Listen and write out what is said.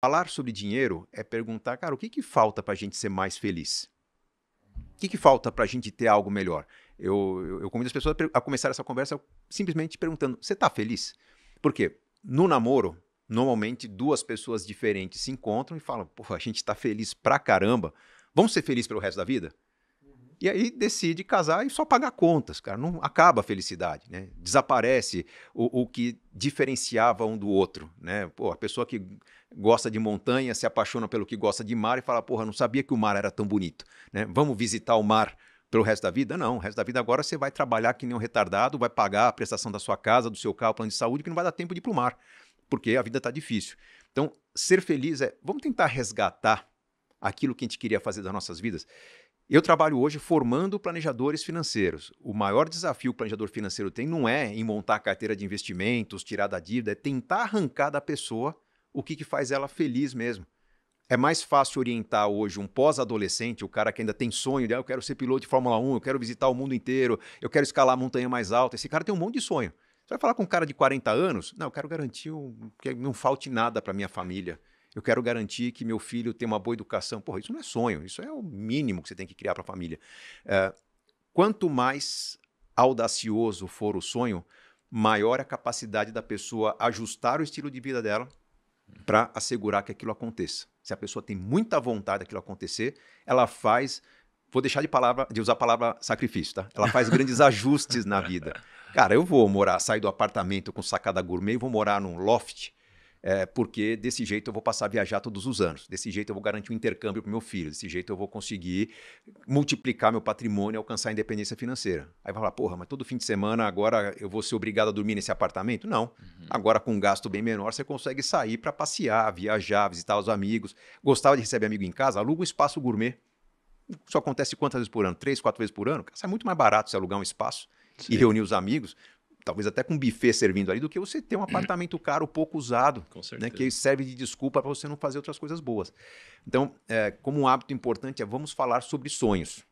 Falar sobre dinheiro é perguntar, cara, o que, que falta para a gente ser mais feliz? O que, que falta para a gente ter algo melhor? Eu, eu, eu convido as pessoas a, começar essa conversa simplesmente perguntando: você está feliz? Porque no namoro, normalmente duas pessoas diferentes se encontram e falam: pô, a gente está feliz pra caramba, vamos ser felizes pelo resto da vida? E aí decide casar e só pagar contas, cara. Não acaba a felicidade, né? Desaparece o, o que diferenciava um do outro, né? Pô, a pessoa que gosta de montanha se apaixona pelo que gosta de mar e fala, porra, não sabia que o mar era tão bonito, né? Vamos visitar o mar pelo resto da vida? Não, o resto da vida agora você vai trabalhar que nem um retardado, vai pagar a prestação da sua casa, do seu carro, plano de saúde, que não vai dar tempo de ir para o mar, porque a vida está difícil. Então, ser feliz é, vamos tentar resgatar aquilo que a gente queria fazer das nossas vidas. Eu trabalho hoje formando planejadores financeiros. O maior desafio que o planejador financeiro tem não é em montar a carteira de investimentos, tirar da dívida, é tentar arrancar da pessoa o que, que faz ela feliz mesmo. É mais fácil orientar hoje um pós-adolescente, o cara que ainda tem sonho de, ah, eu quero ser piloto de Fórmula 1, eu quero visitar o mundo inteiro, eu quero escalar a montanha mais alta. Esse cara tem um monte de sonho. Você vai falar com um cara de 40 anos? Não, eu quero garantir um, que não falte nada para minha família eu quero garantir que meu filho tenha uma boa educação. Porra, isso não é sonho, isso é o mínimo que você tem que criar para a família. É, quanto mais audacioso for o sonho, maior a capacidade da pessoa ajustar o estilo de vida dela para assegurar que aquilo aconteça. Se a pessoa tem muita vontade daquilo acontecer, ela faz. Vou deixar de, palavra, de usar a palavra sacrifício, tá? Ela faz grandes ajustes na vida. Cara, eu vou morar, sair do apartamento com sacada gourmet vou morar num loft é, porque desse jeito eu vou passar a viajar todos os anos, desse jeito eu vou garantir um intercâmbio para meu filho, desse jeito eu vou conseguir multiplicar meu patrimônio e alcançar a independência financeira. Aí vai falar, porra, mas todo fim de semana agora eu vou ser obrigado a dormir nesse apartamento? Não. Uhum. Agora com um gasto bem menor você consegue sair para passear, viajar, visitar os amigos. Gostava de receber amigo em casa? Aluga um espaço gourmet. Isso acontece quantas vezes por ano? Três, quatro vezes por ano? Cara, é muito mais barato se alugar um espaço Sim. e reunir os amigos talvez até com um buffet servindo ali, do que você ter um apartamento caro pouco usado, né, que serve de desculpa para você não fazer outras coisas boas. Então, é, como um hábito importante é vamos falar sobre sonhos.